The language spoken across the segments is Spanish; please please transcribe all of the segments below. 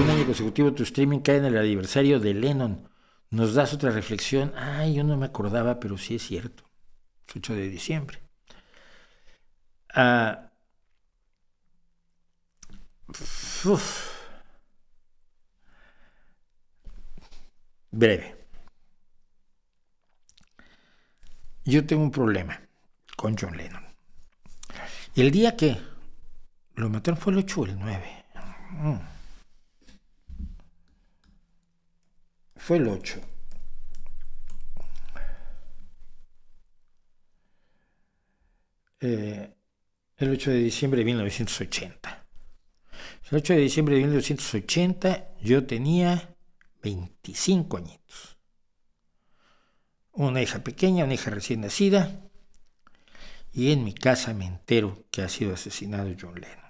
un año consecutivo tu streaming cae en el aniversario de Lennon. Nos das otra reflexión. Ay, yo no me acordaba, pero sí es cierto. 8 de diciembre. Ah, Breve. Yo tengo un problema con John Lennon. el día que lo mataron fue el 8 o el 9. fue el 8. Eh, el 8 de diciembre de 1980. El 8 de diciembre de 1980 yo tenía 25 añitos. Una hija pequeña, una hija recién nacida, y en mi casa me entero que ha sido asesinado John Lennon.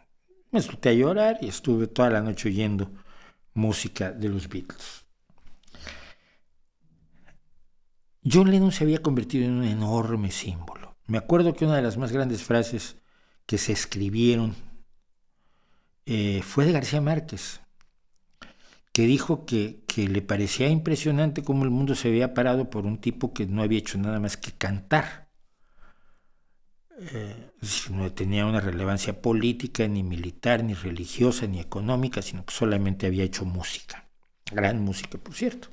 Me solté a llorar y estuve toda la noche oyendo música de los Beatles. John Lennon se había convertido en un enorme símbolo. Me acuerdo que una de las más grandes frases que se escribieron eh, fue de García Márquez, que dijo que, le parecía impresionante cómo el mundo se había parado por un tipo que no había hecho nada más que cantar. Eh, no tenía una relevancia política, ni militar, ni religiosa, ni económica, sino que solamente había hecho música. Gran música, por cierto.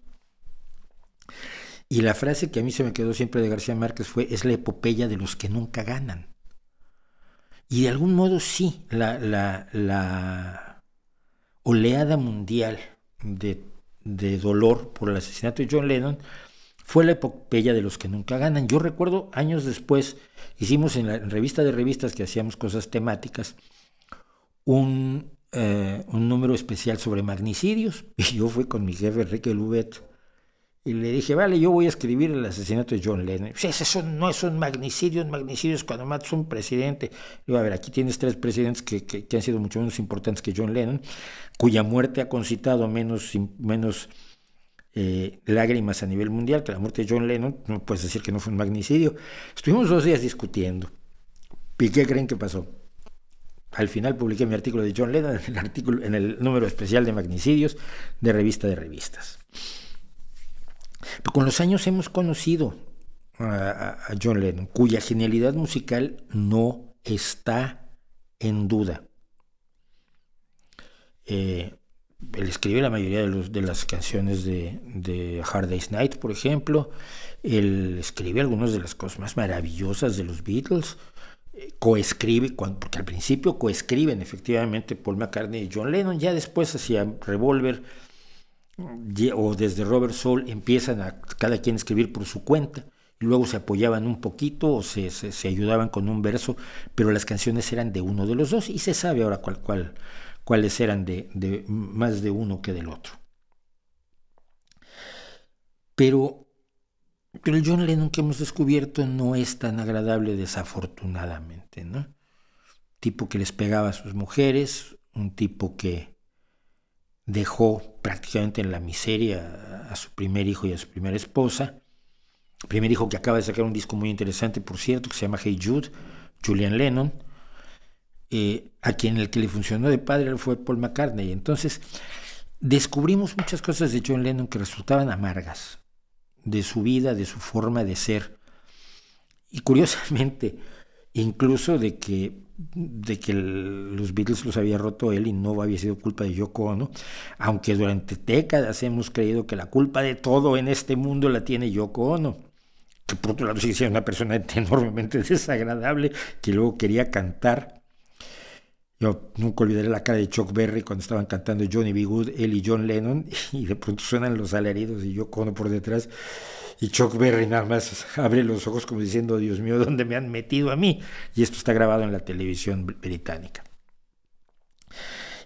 Y la frase que a mí se me quedó siempre de García Márquez fue, es la epopeya de los que nunca ganan. Y de algún modo sí, la, la, la oleada mundial de, dolor por el asesinato de John Lennon fue la epopeya de los que nunca ganan. Yo recuerdo años después, hicimos en la revista de revistas que hacíamos cosas temáticas, un, eh, número especial sobre magnicidios. Y yo fui con mi jefe Enrique Lubet y le dije, vale, yo voy a escribir el asesinato de John Lennon. eso no es un magnicidio, un magnicidio es cuando matas un presidente. Y a ver, aquí tienes tres presidentes que, han sido mucho menos importantes que John Lennon, cuya muerte ha concitado menos, menos eh, lágrimas a nivel mundial que la muerte de John Lennon. No puedes decir que no fue un magnicidio. Estuvimos dos días discutiendo. ¿Y qué creen que pasó? Al final publiqué mi artículo de John Lennon el, artículo, en el número especial de magnicidios de revista de revistas. Pero pues con los años hemos conocido a, John Lennon, cuya genialidad musical no está en duda. Eh, él escribe la mayoría de, las canciones de, Hard Day's Night, por ejemplo. Él escribe algunas de las cosas más maravillosas de los Beatles. Eh, coescribe, porque al principio coescriben efectivamente Paul McCartney y John Lennon, ya después hacía Revolver o desde Robert Soul, empiezan a cada quien escribir por su cuenta y luego se apoyaban un poquito o se, ayudaban con un verso, pero las canciones eran de uno de los dos y se sabe ahora cuál, cuáles eran de, de más de uno que del otro. Pero, pero el John Lennon que hemos descubierto no es tan agradable desafortunadamente, ¿no? Tipo que les pegaba a sus mujeres, un tipo que, dejó prácticamente en la miseria a su primer hijo y a su primera esposa. primer hijo que acaba de sacar un disco muy interesante, por cierto, que se llama Hey Jude, Julian Lennon, eh, a quien el que le funcionó de padre fue Paul McCartney. Entonces, descubrimos muchas cosas de John Lennon que resultaban amargas, de su vida, de su forma de ser. Y curiosamente, incluso de que, de que los Beatles los había roto él y no había sido culpa de Yoko Ono, aunque durante décadas hemos creído que la culpa de todo en este mundo la tiene Yoko Ono, que por otro lado sí es una persona enormemente desagradable que luego quería cantar. Yo nunca olvidaré la cara de Chuck Berry cuando estaban cantando Johnny B. Good, él y John Lennon, y de pronto suenan los alaridos y Yoko Ono por detrás. Y Chuck Berry nada más abre los ojos como diciendo, Dios mío, ¿dónde me han metido a mí? Y esto está grabado en la televisión británica.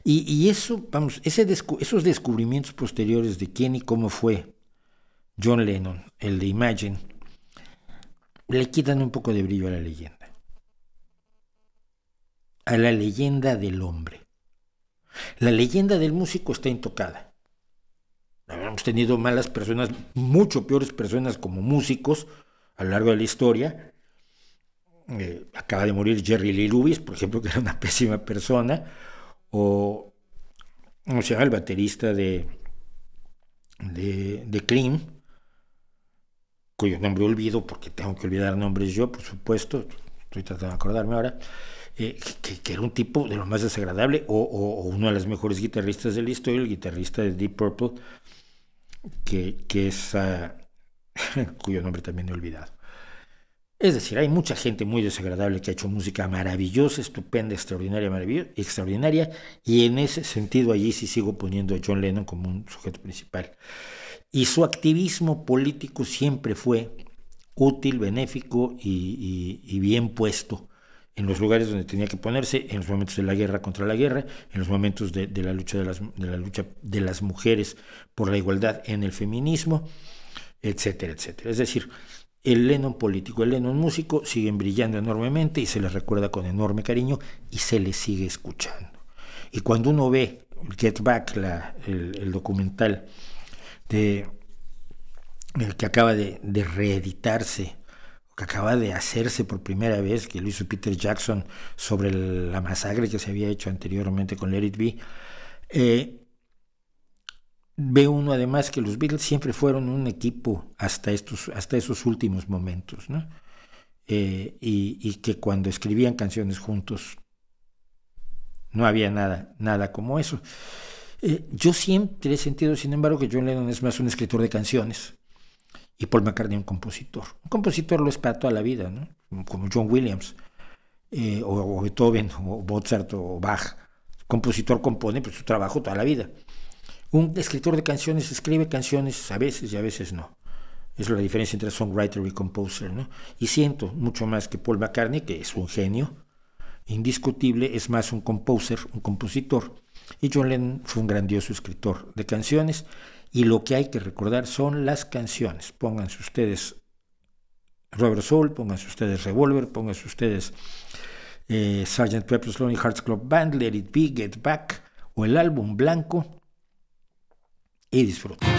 Y, eso, vamos, esos descubrimientos posteriores de quién y cómo fue John Lennon, el de Imagine, le quitan un poco de brillo a la leyenda. A la leyenda del hombre. La leyenda del músico está intocada. Hemos tenido malas personas, mucho peores personas como músicos a lo largo de la historia. Eh, acaba de morir Jerry Lee Lewis, por ejemplo, que era una pésima persona. O, no sé, El baterista de, de, de Cream, cuyo nombre olvido porque tengo que olvidar nombres yo, por supuesto. Estoy tratando de acordarme ahora. Eh, que, era un tipo de lo más desagradable, o, uno de los mejores guitarristas de la historia, el guitarrista de Deep Purple, que, es, ah, cuyo nombre también he olvidado. Es decir, hay mucha gente muy desagradable que ha hecho música maravillosa, estupenda, extraordinaria, maravillosa, extraordinaria, y en ese sentido allí sí sigo poniendo a John Lennon como un sujeto principal. Y su activismo político siempre fue útil, benéfico y bien puesto en los lugares donde tenía que ponerse, en los momentos de la guerra contra la guerra, en los momentos de, la, lucha de, las, la lucha de las mujeres por la igualdad en el feminismo, etcétera, etcétera. Es decir, el Lennon político, el Lennon músico siguen brillando enormemente y se les recuerda con enorme cariño y se les sigue escuchando. Y cuando uno ve Get Back, la, el, documental de, el que acaba de, de reeditarse, que acaba de hacerse por primera vez, que lo hizo Peter Jackson sobre la masacre que se había hecho anteriormente con Let B eh, ve uno además que los Beatles siempre fueron un equipo hasta, estos, hasta esos últimos momentos, eh, y, que cuando escribían canciones juntos no había nada, nada como eso. Eh, yo siempre he sentido, sin embargo, que John Lennon es más un escritor de canciones y Paul McCartney un compositor. Un compositor lo es para toda la vida, ¿no? como John Williams, eh, o, Beethoven, o Mozart, o Bach. compositor compone pues, su trabajo toda la vida. Un escritor de canciones escribe canciones a veces y a veces no. Es la diferencia entre songwriter y composer, ¿no? Y siento mucho más que Paul McCartney, que es un genio, indiscutible, es más un composer, un compositor, y John Lennon fue un grandioso escritor de canciones, y lo que hay que recordar son las canciones. Pónganse ustedes Robert Soul, pónganse ustedes Revolver, pónganse ustedes eh, Sgt. Pepper's Lonely Hearts Club Band, Let It Be, Get Back, o el álbum blanco, y disfruten.